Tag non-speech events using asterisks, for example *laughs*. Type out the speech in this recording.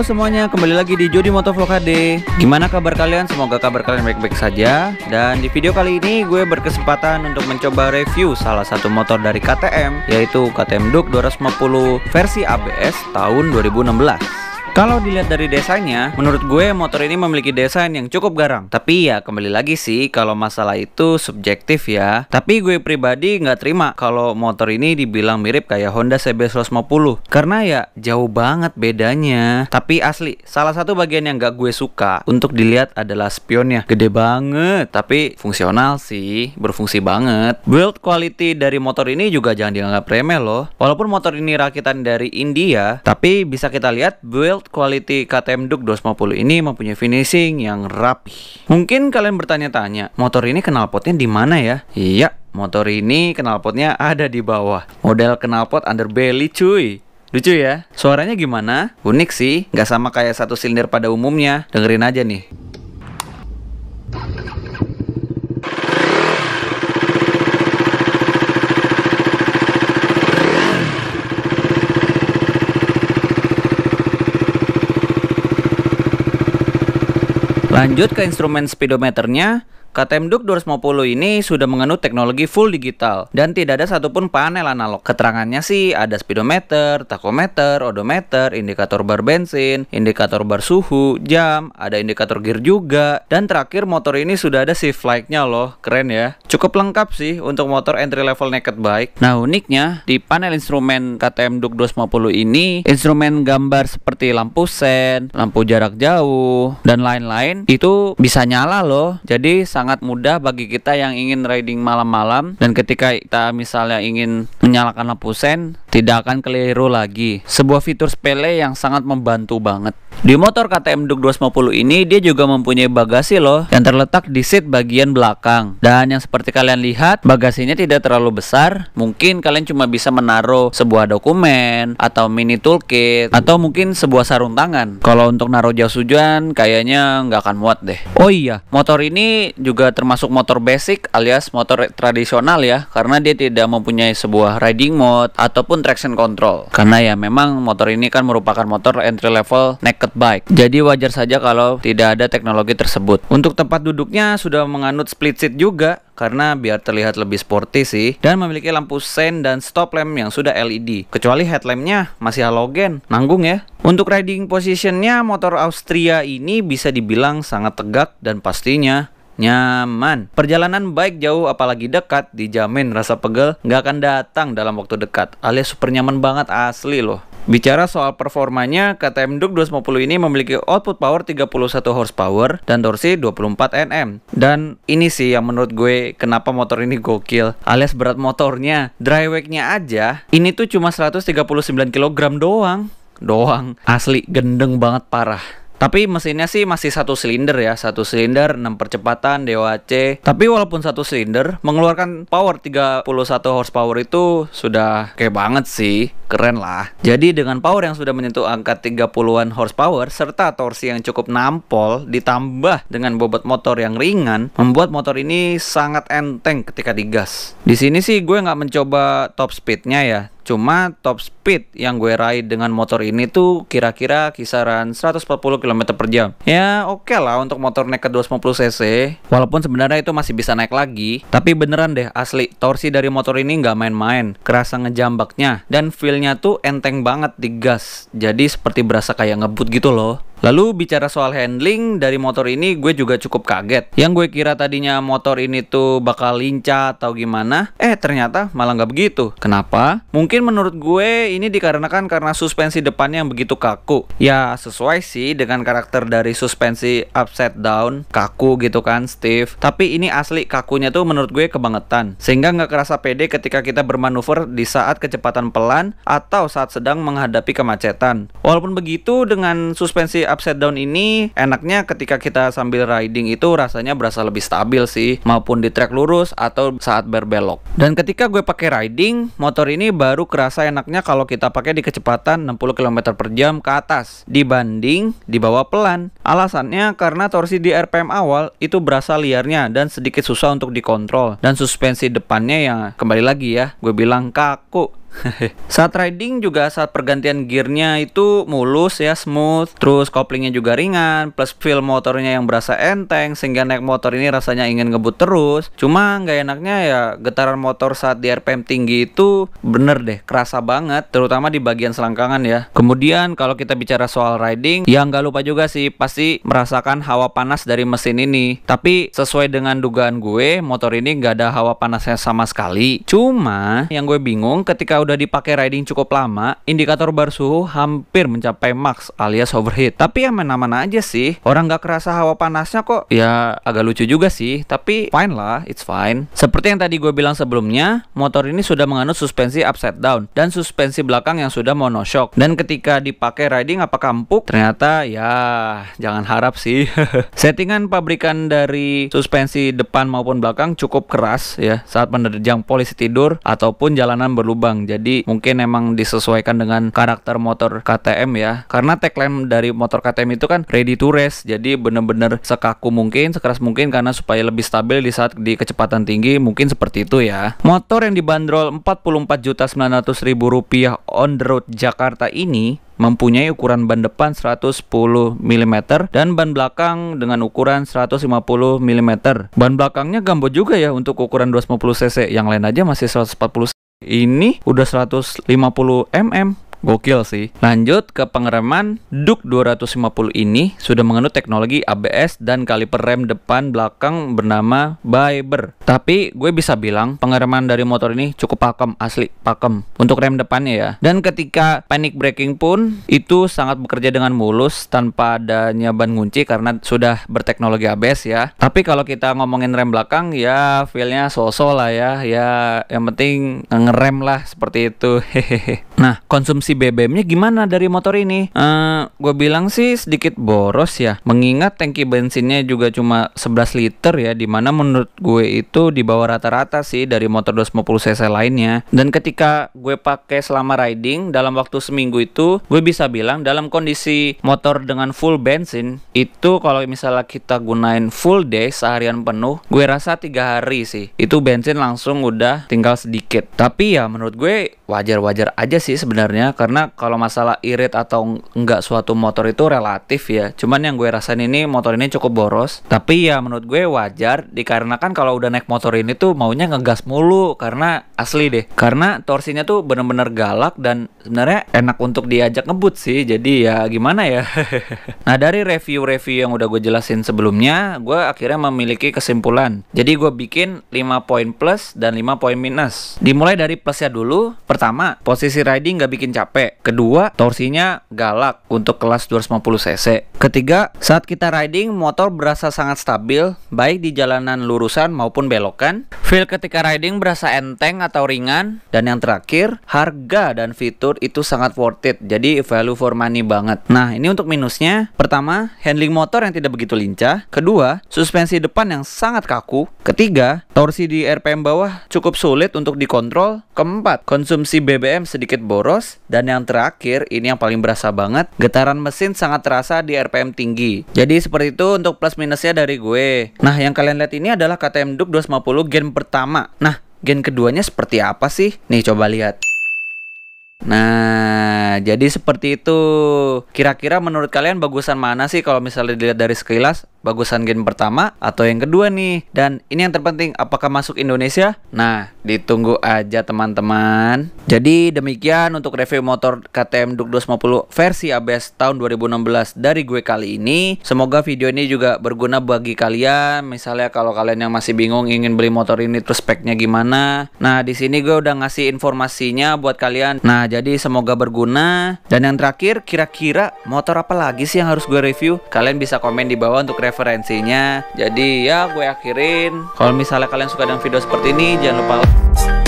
Halo semuanya, kembali lagi di Jody Vlog HD Gimana kabar kalian? Semoga kabar kalian baik-baik saja Dan di video kali ini gue berkesempatan untuk mencoba review salah satu motor dari KTM Yaitu KTM Duke 250 versi ABS tahun 2016 kalau dilihat dari desainnya, menurut gue motor ini memiliki desain yang cukup garang. Tapi ya kembali lagi sih, kalau masalah itu subjektif ya. Tapi gue pribadi nggak terima kalau motor ini dibilang mirip kayak Honda CB150. Karena ya jauh banget bedanya. Tapi asli, salah satu bagian yang nggak gue suka untuk dilihat adalah spionnya. Gede banget, tapi fungsional sih, berfungsi banget. Build quality dari motor ini juga jangan dianggap remeh loh. Walaupun motor ini rakitan dari India, tapi bisa kita lihat build Build quality KTM Duke 250 ini mempunyai finishing yang rapi. Mungkin kalian bertanya-tanya, motor ini knalpotnya di mana ya? Iya, motor ini knalpotnya ada di bawah. Model knalpot underbelly cuy. Lucu ya? Suaranya gimana? Unik sih, nggak sama kayak satu silinder pada umumnya. Dengerin aja nih. Lanjut ke instrumen speedometernya. KTM Duke 250 ini sudah mengandung teknologi full digital dan tidak ada satupun panel analog. Keterangannya sih ada speedometer, tachometer, odometer, indikator bar bensin, indikator bar suhu, jam, ada indikator gear juga, dan terakhir motor ini sudah ada shift light-nya loh, keren ya. Cukup lengkap sih untuk motor entry level naked bike. Nah uniknya di panel instrumen KTM Duke 250 ini, instrumen gambar seperti lampu sen, lampu jarak jauh, dan lain-lain itu bisa nyala loh, jadi sangat sangat mudah bagi kita yang ingin riding malam-malam dan ketika kita misalnya ingin menyalakan lampu sen tidak akan keliru lagi, sebuah fitur sepele yang sangat membantu banget. Di motor KTM Duke 250 ini, dia juga mempunyai bagasi loh, yang terletak di seat bagian belakang. Dan yang seperti kalian lihat, bagasinya tidak terlalu besar. Mungkin kalian cuma bisa menaruh sebuah dokumen, atau mini toolkit, atau mungkin sebuah sarung tangan. Kalau untuk naruh jas hujan, kayaknya nggak akan muat deh. Oh iya, motor ini juga termasuk motor basic alias motor tradisional ya, karena dia tidak mempunyai sebuah riding mode, ataupun maupun traction control. Karena ya memang motor ini kan merupakan motor entry level naked bike. Jadi wajar saja kalau tidak ada teknologi tersebut. Untuk tempat duduknya sudah menganut split seat juga karena biar terlihat lebih sporty sih dan memiliki lampu sein dan stop lamp yang sudah LED kecuali headlampnya masih halogen nanggung ya untuk riding positionnya motor Austria ini bisa dibilang sangat tegak dan pastinya nyaman. Perjalanan baik jauh apalagi dekat dijamin rasa pegel nggak akan datang dalam waktu dekat alias super nyaman banget asli loh. Bicara soal performanya, KTM Duke 250 ini memiliki output power 31 horsepower dan torsi 24 Nm. Dan ini sih yang menurut gue kenapa motor ini gokil alias berat motornya. dry weight-nya aja, ini tuh cuma 139 kg doang. Doang, asli gendeng banget parah. Tapi mesinnya sih masih satu silinder ya, satu silinder 6 percepatan DOHC. Tapi walaupun satu silinder, mengeluarkan power 31 horsepower itu sudah kayak banget sih, keren lah. Jadi dengan power yang sudah menyentuh angka 30-an horsepower serta torsi yang cukup nampol ditambah dengan bobot motor yang ringan, membuat motor ini sangat enteng ketika digas. Di sini sih gue nggak mencoba top speednya ya, Cuma top speed yang gue raih dengan motor ini tuh kira-kira kisaran 140 km per jam. Ya oke okay lah untuk motor naked 250 cc. Walaupun sebenarnya itu masih bisa naik lagi. Tapi beneran deh asli torsi dari motor ini nggak main-main. Kerasa ngejambaknya. Dan feelnya tuh enteng banget di gas. Jadi seperti berasa kayak ngebut gitu loh. Lalu bicara soal handling dari motor ini gue juga cukup kaget. Yang gue kira tadinya motor ini tuh bakal lincah atau gimana, eh ternyata malah nggak begitu. Kenapa? Mungkin menurut gue ini dikarenakan karena suspensi depannya yang begitu kaku. Ya sesuai sih dengan karakter dari suspensi upside down, kaku gitu kan, stiff. Tapi ini asli kakunya tuh menurut gue kebangetan. Sehingga nggak kerasa pede ketika kita bermanuver di saat kecepatan pelan atau saat sedang menghadapi kemacetan. Walaupun begitu dengan suspensi upside down ini enaknya ketika kita sambil riding itu rasanya berasa lebih stabil sih, maupun di trek lurus atau saat berbelok. Dan ketika gue pakai riding, motor ini baru kerasa enaknya kalau kita pakai di kecepatan 60 km per jam ke atas dibanding di bawah pelan. Alasannya karena torsi di RPM awal itu berasa liarnya dan sedikit susah untuk dikontrol. Dan suspensi depannya yang kembali lagi ya, gue bilang kaku *laughs* saat riding juga saat pergantian gearnya itu mulus ya smooth terus koplingnya juga ringan plus feel motornya yang berasa enteng sehingga naik motor ini rasanya ingin ngebut terus cuma nggak enaknya ya getaran motor saat di RPM tinggi itu bener deh kerasa banget terutama di bagian selangkangan ya kemudian kalau kita bicara soal riding ya nggak lupa juga sih pasti merasakan hawa panas dari mesin ini tapi sesuai dengan dugaan gue motor ini nggak ada hawa panasnya sama sekali cuma yang gue bingung ketika udah dipakai riding cukup lama, indikator bar suhu hampir mencapai max alias overheat. Tapi ya mana-mana aja sih, orang nggak kerasa hawa panasnya kok. Ya agak lucu juga sih, tapi fine lah, it's fine. Seperti yang tadi gue bilang sebelumnya, motor ini sudah menganut suspensi upside down dan suspensi belakang yang sudah monoshock. Dan ketika dipakai riding apa kampuk, Ternyata ya jangan harap sih. *laughs* Settingan pabrikan dari suspensi depan maupun belakang cukup keras ya saat menerjang polisi tidur ataupun jalanan berlubang jadi mungkin emang disesuaikan dengan karakter motor KTM ya karena tagline dari motor KTM itu kan ready to race jadi bener-bener sekaku mungkin sekeras mungkin karena supaya lebih stabil di saat di kecepatan tinggi mungkin seperti itu ya motor yang dibanderol 44 juta 900 rupiah on the road Jakarta ini mempunyai ukuran ban depan 110 mm dan ban belakang dengan ukuran 150 mm. Ban belakangnya gambo juga ya untuk ukuran 250 cc, yang lain aja masih 140 cc. Ini udah 150 mm Gokil sih. Lanjut ke pengereman Duke 250 ini sudah mengenut teknologi ABS dan kaliper rem depan belakang bernama Biber. Tapi gue bisa bilang pengereman dari motor ini cukup pakem asli pakem untuk rem depannya ya. Dan ketika panic braking pun itu sangat bekerja dengan mulus tanpa adanya ban kunci karena sudah berteknologi ABS ya. Tapi kalau kita ngomongin rem belakang ya feelnya sosol lah ya. Ya yang penting ngerem lah seperti itu. *laughs* Hehehe. Nah konsumsi BBM-nya gimana dari motor ini? Uh, eh, gue bilang sih sedikit boros ya, mengingat tangki bensinnya juga cuma 11 liter ya, dimana menurut gue itu di bawah rata-rata sih dari motor 250 cc lainnya. Dan ketika gue pakai selama riding dalam waktu seminggu itu, gue bisa bilang dalam kondisi motor dengan full bensin itu kalau misalnya kita gunain full day seharian penuh, gue rasa tiga hari sih. Itu bensin langsung udah tinggal sedikit. Tapi ya menurut gue wajar-wajar aja sih sebenarnya karena kalau masalah irit atau enggak suatu motor itu relatif ya cuman yang gue rasain ini motor ini cukup boros tapi ya menurut gue wajar dikarenakan kalau udah naik motor ini tuh maunya ngegas mulu karena asli deh karena torsinya tuh bener-bener galak dan sebenarnya enak untuk diajak ngebut sih jadi ya gimana ya *laughs* nah dari review-review yang udah gue jelasin sebelumnya gue akhirnya memiliki kesimpulan jadi gue bikin 5 poin plus dan 5 poin minus dimulai dari plusnya dulu pertama posisi riding gak bikin capek HP. Kedua, torsinya galak untuk kelas 250cc. Ketiga, saat kita riding, motor berasa sangat stabil, baik di jalanan lurusan maupun belokan. Feel ketika riding berasa enteng atau ringan. Dan yang terakhir, harga dan fitur itu sangat worth it. Jadi value for money banget. Nah, ini untuk minusnya. Pertama, handling motor yang tidak begitu lincah. Kedua, suspensi depan yang sangat kaku. Ketiga, torsi di RPM bawah cukup sulit untuk dikontrol. Keempat, konsumsi BBM sedikit boros. Dan dan yang terakhir, ini yang paling berasa banget, getaran mesin sangat terasa di RPM tinggi. Jadi seperti itu untuk plus minusnya dari gue. Nah, yang kalian lihat ini adalah KTM Duke 250 gen pertama. Nah, gen keduanya seperti apa sih? Nih coba lihat. Nah, jadi seperti itu. Kira-kira menurut kalian bagusan mana sih kalau misalnya dilihat dari sekilas? Bagusan game pertama atau yang kedua nih? Dan ini yang terpenting, apakah masuk Indonesia? Nah, ditunggu aja teman-teman. Jadi demikian untuk review motor KTM Duke 250 versi ABS tahun 2016 dari gue kali ini. Semoga video ini juga berguna bagi kalian. Misalnya kalau kalian yang masih bingung ingin beli motor ini terus speknya gimana. Nah, di sini gue udah ngasih informasinya buat kalian. Nah, jadi semoga berguna. Dan yang terakhir, kira-kira motor apa lagi sih yang harus gue review? Kalian bisa komen di bawah untuk referensinya. Jadi ya gue akhirin. Kalau misalnya kalian suka dengan video seperti ini, jangan lupa like